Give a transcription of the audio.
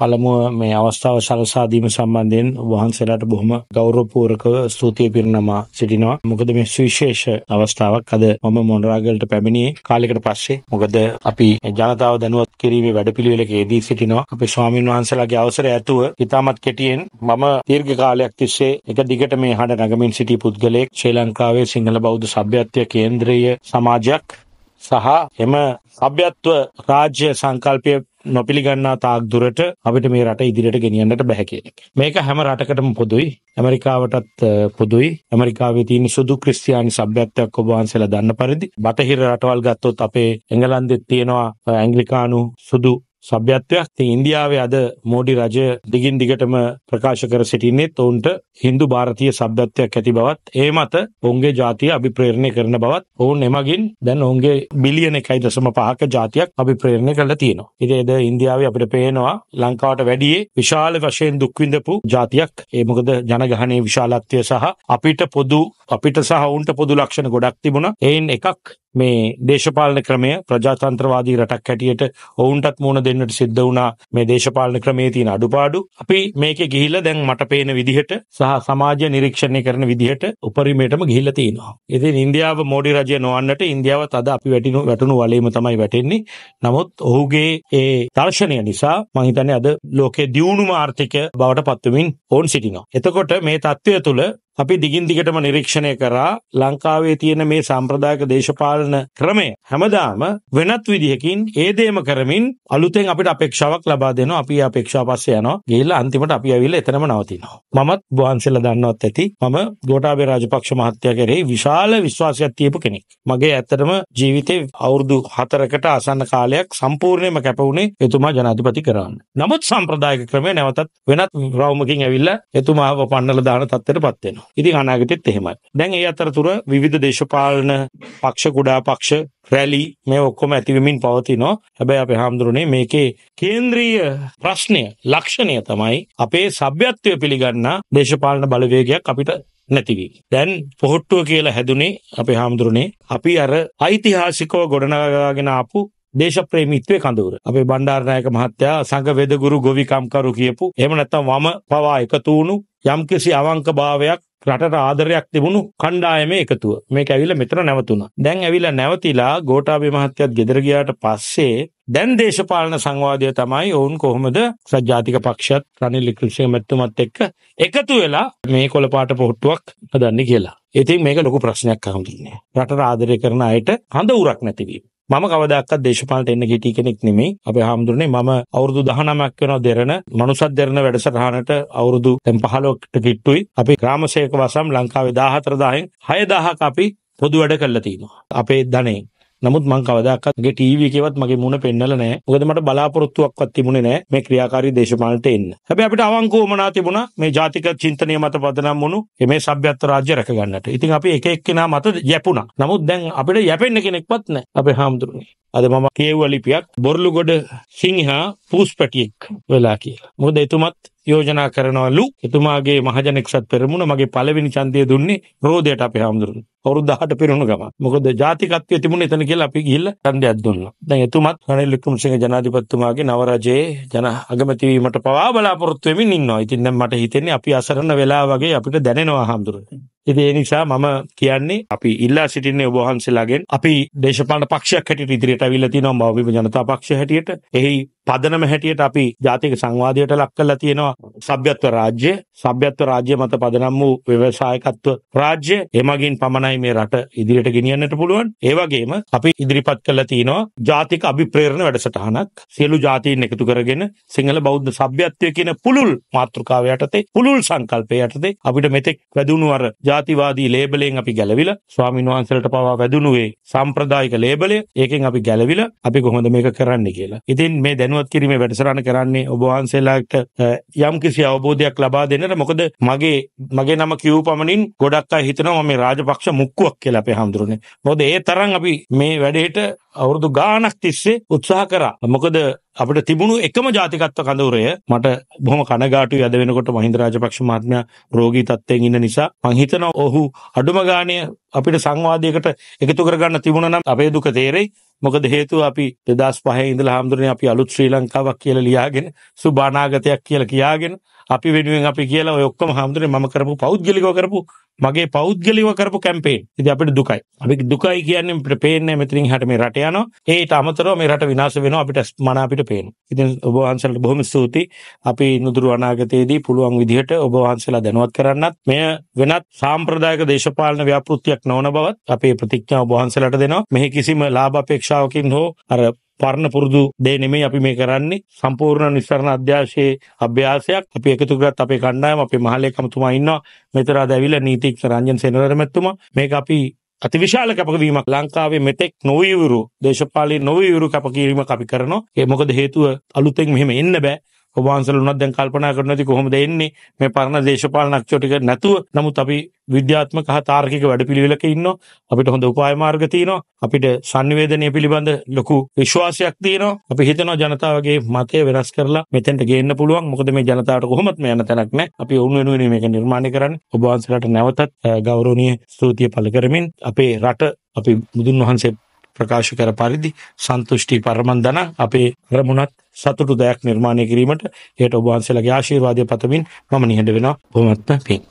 පළමුව මේ අවස්ථාව සලසා දීම සම්බන්ධයෙන් වහන්සේලාට බොහොම ගෞරවපූර්වකව ස්තුතිය පිරිනමා සිටිනවා. මොකද මේ සුවිශේෂ අවස්ථාවක් අද මම මොනරාගලට පැමිණියේ කාලයකට පස්සේ. මොකද අපි ජනතාව දැනුවත් කිරීමේ වැඩපිළිවෙලකදී සිටිනවා. අපේ ස්වාමින් වහන්සේලාගේ අවසරය ඇතුව ඉතාමත් කෙටියෙන් මම දීර්ඝ කාලයක් තිස්සේ එක දිගට මේ හඬ නගමින් සිටි පුද්ගලයෙක් ශ්‍රී ලංකාවේ සිංහල බෞද්ධ සભ્યත්ව කේන්ද්‍රීය සමාජයක් සහ එම සભ્યත්ව රාජ්‍ය සංකල්පයේ නොපිළිගන්නා තාක් දුරට අපිට මේ රට ඉදිරියට ගෙනියන්නට බැහැ කියන එක. මේක හැම රටකටම පොදුයි. ඇමරිකාවටත් පොදුයි. ඇමරිකාවේ තියෙන සුදු ක්‍රිස්තියානි සભ્યත්වයක් ඔබ වහන්සේලා දන්න පරිදි බටහිර රටවල් ගත්තොත් අපේ එංගලන්තෙත් තියෙනවා ඇංග්ලිකානු සුදු සභ්‍යත්වයක් ඉන්දියාවේ අද මෝඩි රජය දිගින් දිගටම ප්‍රකාශ කර සිටින්නේත් ඔවුන්ට හින්දු භාරතීය සබ්දත්වයක් ඇති බවත් ඒ මත ඔවුන්ගේ ජාතිය අභිප්‍රේරණය කරන බවත් ඔවුන් එමගින් දැන් ඔවුන්ගේ බිලියන එකයි දශම පහක ජාතියක් අභිප්‍රේරණය කරලා තියෙනවා. ඉතින් ඒද ඉන්දියාවේ අපිට පේනවා ලංකාවට වැඩියේ විශාල වශයෙන් දුක් විඳපු ජාතියක්. ඒ මොකද ජනගහනයේ විශාලත්වය සහ අපිට පොදු අපිට සහ ඔවුන්ට පොදු ලක්ෂණ ගොඩක් තිබුණා. එයින් එකක් මේ දේශපාලන ක්‍රමය ප්‍රජාතන්ත්‍රවාදී රටක් හැටියට ඔවුන්ටත් මුණ දෙන්නට සිද්ධ වුණා මේ දේශපාලන ක්‍රමේ තියෙන අඩුපාඩු. අපි මේකේ ගිහිල්ලා දැන් මට පේන විදිහට සහ සමාජ නිරීක්ෂණය කරන විදිහට උපරිමයටම ගිහිල්ලා තියෙනවා. ඉතින් ඉන්දියාව මෝඩි රජය නොවන්නට ඉන්දියාවත් අද අපි වැටිණු වැටුණු වලේම තමයි වැටෙන්නේ. නමුත් ඔහුගේ ඒ දර්ශනය නිසා මම හිතන්නේ අද ලෝකයේ දියුණුම ආර්ථික බවට පත්වමින් ඕන් සිටිනවා. එතකොට මේ தත්ත්වය තුළ අපි දිගින් දිගටම නිරීක්ෂණය කරා ලංකාවේ තියෙන මේ සාම්ප්‍රදායික දේශපාලන ක්‍රමය හැමදාම වෙනත් විදිහකින් ඒ දේම කරමින් අලුතෙන් අපිට අපේක්ෂාවක් ලබා දෙනවා අපි අපේක්ෂාව පස්සේ යනවා ගිහිල්ලා අන්තිමට අපි ඇවිල්ලා එතනම නවතිනවා මමත් වහන්සේලා දන්නවත් ඇති මම ගෝඨාභය රාජපක්ෂ මහත්තයා කෙරෙහි විශාල විශ්වාසයක් තියපු කෙනෙක් මගේ ඇත්තටම ජීවිතේ අවුරුදු 4කට ආසන්න කාලයක් සම්පූර්ණයෙන්ම කැප වුණේ එතුමා ජනාධිපති කරන්න නමුත් සාම්ප්‍රදායික ක්‍රමය නැවතත් වෙනත් රවුමකින් ඇවිල්ලා එතුමාව පන්නලා දාන තත්ත්වයටපත් වෙනවා ඉතින් අනාගතෙත් එහෙමයි. දැන් ඒ අතරතුර විවිධ දේශපාලන පක්ෂ කුඩා පක්ෂ රැලි මේ ඔක්කොම ඇතිවෙමින් පවතිනවා. හැබැයි අපේ හාමුදුරනේ මේකේ කේන්ද්‍රීය ප්‍රශ්නය ලක්ෂණය තමයි අපේ සભ્યත්වය පිළිගන්න දේශපාලන බලවේගයක් අපිට නැතිවී. දැන් පොහොට්ටුව කියලා හැදුනේ අපේ හාමුදුරනේ අපි අර ඓතිහාසිකව ගොඩනගාගෙන ආපු දේශප්‍රේමීත්වයේ කඳවුර. අපේ බණ්ඩාරනායක මහත්තයා සංඝ වේදගුරු ගොවිකම්කරු කියපු එහෙම නැත්නම් වම පවා එකතු වුණු යම්කිසි අවංකභාවයක් රටට ආදරයක් තිබුණු කණ්ඩායමේ එකතුව මේක ඇවිල්ලා මෙතන නැවතුණා. දැන් ඇවිල්ලා නැවතිලා ගෝඨාභය මහත්තයත් ගෙදර ගියාට පස්සේ දැන් දේශපාලන සංවාදය තමයි ඔවුන් කොහොමද සජාතික පක්ෂත් රනිල් වික්‍රමසිංහමැතිතුමත් එක්ක එකතු වෙලා මේ කොළපාට පොට්ටුවක් හදන්නේ කියලා. ඉතින් මේක ලොකු ප්‍රශ්නයක් අහමින්නේ. රටට ආදරය කරන අයට හඳ උරක් නැතිවීම. මම කවදක්වත් දේශපාලට එන්න හිටිය කෙනෙක් නෙමේ අපේ හාමුදුරනේ මම අවුරුදු 19ක් වෙනවා දෙරණ මනුසත් දෙරණ වැඩසටහනට අවුරුදු දැන් 15කට කිට්ටුයි අපි ග්‍රාමසේක වසම් ලංකාවේ 14000න් 6000ක් අපි පොදු වැඩ කළා තියෙනවා අපේ ධනෙන් නමුත් මං කවදාකවත් මගේ ටීවී එකේවත් මගේ මුණ පෙන්නලා නැහැ. මොකද මට බලාපොරොත්තුවක්වත් තිබුණේ නැහැ මේ ක්‍රියාකාරී දේශපාලනට එන්න. හැබැයි අපිට අවංකවමනා තිබුණා මේ ජාතික චින්තනය මත පදනම් වුණු මේ සભ્યත්ව රාජ්‍ය රැක ගන්නට. ඉතින් අපි එක එක්කෙනා මත යැපුණා. නමුත් දැන් අපිට යැපෙන්න කෙනෙක්වත් නැහැ. අපේ හාමුදුරනේ. අද මම කියවුව ලිපියක් බොරළුගොඩ සිංහා පූස්පැටියෙක් වෙලා කියලා. මොකද එතුමත් යෝජනා කරනවලු එතුමාගේ මහජනෙක්සත් පෙරමුණ මගේ පළවෙනි චන්දය දුන්නේ රෝධයට අපේ හාමුදුරුවෝ කවුරුදු 18 පිරුණු ගම. මොකද ජාතිකත්වය තිබුණේ එතන කියලා අපි ගිහිල්ලා ඡන්දයක් දුන්නා. දැන් එතුමත් රනිල් වික්‍රමසිංහ ජනාධිපතිතුමාගේ නව රජයේ ජන අගමැති වීමට පවා බලාපොරොත්තු වෙමින් ඉන්නවා. ඉතින් දැන් මට හිතෙන්නේ අපි අසරණ වෙලා වගේ අපිට දැනෙනවා හාමුදුරුවෝ. ඉතින් ඒ නිසා මම කියන්නේ අපි ඉල්ලා සිටින්නේ ඔබ වහන්සේලාගෙන් අපි දේශපාලන පක්ෂයක් හැටියට ඉදිරියට අවිල්ලා තියෙනවා බෞද්ධ ජනතා පක්ෂය හැටියට. එහි පදනම හැටියට අපි ජාතික සංවාදයට ලක් කරලා තියෙනවා සભ્યත්ව රාජ්‍ය, සભ્યත්ව රාජ්‍ය මත පදනම් වූ ව්‍යවසායකත්ව රාජ්‍ය. එමගින් පමණයි මේ රට ඉදිරියට ගෙනියන්නට පුළුවන්. ඒ වගේම අපි ඉදිරිපත් කරලා තියෙනවා ජාතික අභිප්‍රේරණ වැඩසටහනක්. සියලු ජාතීන් එකතු කරගෙන සිංහල බෞද්ධ සભ્યත්වය කියන පුළුල් මාතෘකාව යටතේ, පුළුල් සංකල්පය යටතේ අපිට මෙතෙක් වැදුණු අර ජාතිවාදී ලේබලයෙන් අපි ගැලවිලා ස්වාමීන් වහන්සේලට පවා වැදුණුවේ සාම්ප්‍රදායික ලේබලය. ඒකෙන් අපි ගැලවිලා අපි කොහොමද මේක කරන්න කියලා. ඉතින් මේ දැනුවත් කිරීමේ වැඩසටහන කරන්නේ ඔබ වහන්සේලාට යම්කිසි අවබෝධයක් ලබා දෙන්නට මොකද මගේ මගේ නම කියූ පමණින් ගොඩක් අය හිතනවා මේ රාජපක්ෂ මුක්කුවක් කියලා අපේ හඳුරන්නේ. මොකද ඒ තරම් අපි මේ වැඩේට අවුරුදු ගාණක් තිස්සේ උත්සාහ කරා. මොකද අපිට තිබුණු එකම ජාතිකත්ව කඳවුරය මට බොහොම කනගාටුයි අද වෙනකොට මහින්ද රාජපක්ෂ මහත්මයා රෝගී තත්ත්වයෙන් ඉන්න නිසා මං හිතනවා ඔහු අඩුම ගාණේ අපිට සංවාදයකට එකතු කරගන්න තිබුණා නම් අපේ දුක තේරෙයි මොකද හේතුව අපි 2005 ඉඳලා හාමුදුරනේ අපි අලුත් ශ්‍රී ලංකාවක් කියලා ලියාගෙන සුබානාගතයක් කියලා කියාගෙන අපි වෙනුවෙන් අපි කියලා ඔය ඔක්කොම හාමුදුරනේ මම කරපු පෞද්ගලිකව කරපු මගේ පෞද්ගලිකව කරපු කැම්පේන්. ඉතින් අපිට දුකයි. අපි දුකයි කියන්නේ අපිට පේන්නේ මෙතනින් හැට මේ රට යනවා. ඒට අමතරව මේ රට විනාශ වෙනවා අපිට මන අපිට පේනවා. ඉතින් ඔබ වහන්සේලාට බොහොම ස්තුතියි. අපි නුදුරු අනාගතයේදී පුළුවන් විදිහට ඔබ වහන්සේලා දැනුවත් කරන්නත් මෙය වෙනත් සාම්ප්‍රදායික දේශපාලන ව්‍යාපෘතියක් නොවන බවත් අපේ ප්‍රතිඥා ඔබ වහන්සේලාට දෙනවා. මෙහි කිසිම ලාභ අපේක්ෂා අපේක්ෂාවකින් හෝ අර පරණ පුරුදු දේ නෙමෙයි අපි මේ කරන්නේ සම්පූර්ණ නිස්සරණ අධ්‍යාශයේ අභ්‍යාසයක් අපි එකතු කරත් අපේ කණ්ඩායම අපේ මහලේකමතුමා ඉන්නවා මෙතර අද ඇවිල්ලා නීතිඥ රංජන් සෙනරමැතිතුමා මේක අපි අතිවිශාල කැපකිරීමක් ලංකාවේ මෙතෙක් නොවිවුරු දේශපාලන නොවිවුරු කැපකිරීමක් අපි කරනවා ඒ මොකද හේතුව අලුතෙන් මෙහෙම එන්න බෑ ඔබ වහන්සේලා උනත් දැන් කල්පනා කරනවා ඉතින් කොහොමද එන්නේ මේ පරණ දේශපාලනඥයෝ ටික නැතුව නමුත් අපි විද්‍යාත්මක හා තාර්කික වැඩපිළිවෙලක ඉන්නවා අපිට හොඳ උපාය මාර්ග තියෙනවා අපිට sannivedanaya පිළිබඳ ලොකු විශ්වාසයක් තියෙනවා අපි හිතනවා ජනතාවගේ මතය වෙනස් කරලා මෙතෙන්ට ගේන්න පුළුවන් මොකද මේ ජනතාවට කොහොමත් යන තැනක් නැහැ අපි වුණ වෙනුවෙන් මේක නිර්මාණය කරන්නේ ඔබ වහන්සේලාට නැවතත් ගෞරවනීය ස්තුතිය පළ කරමින් අපේ රට අපි බුදුන් වහන්සේ ප්‍රකාශ කර පරිදි සන්තුෂ්ටි පරමන්දන අපේ රමුණත් සතුටු දයක් නිර්මාණය කිරීමට ඒට ඔබවහන්සේලගේ ආශීර්වාදය පතමින් මම නිහඬ වෙනවා බොහොමත්ම පිං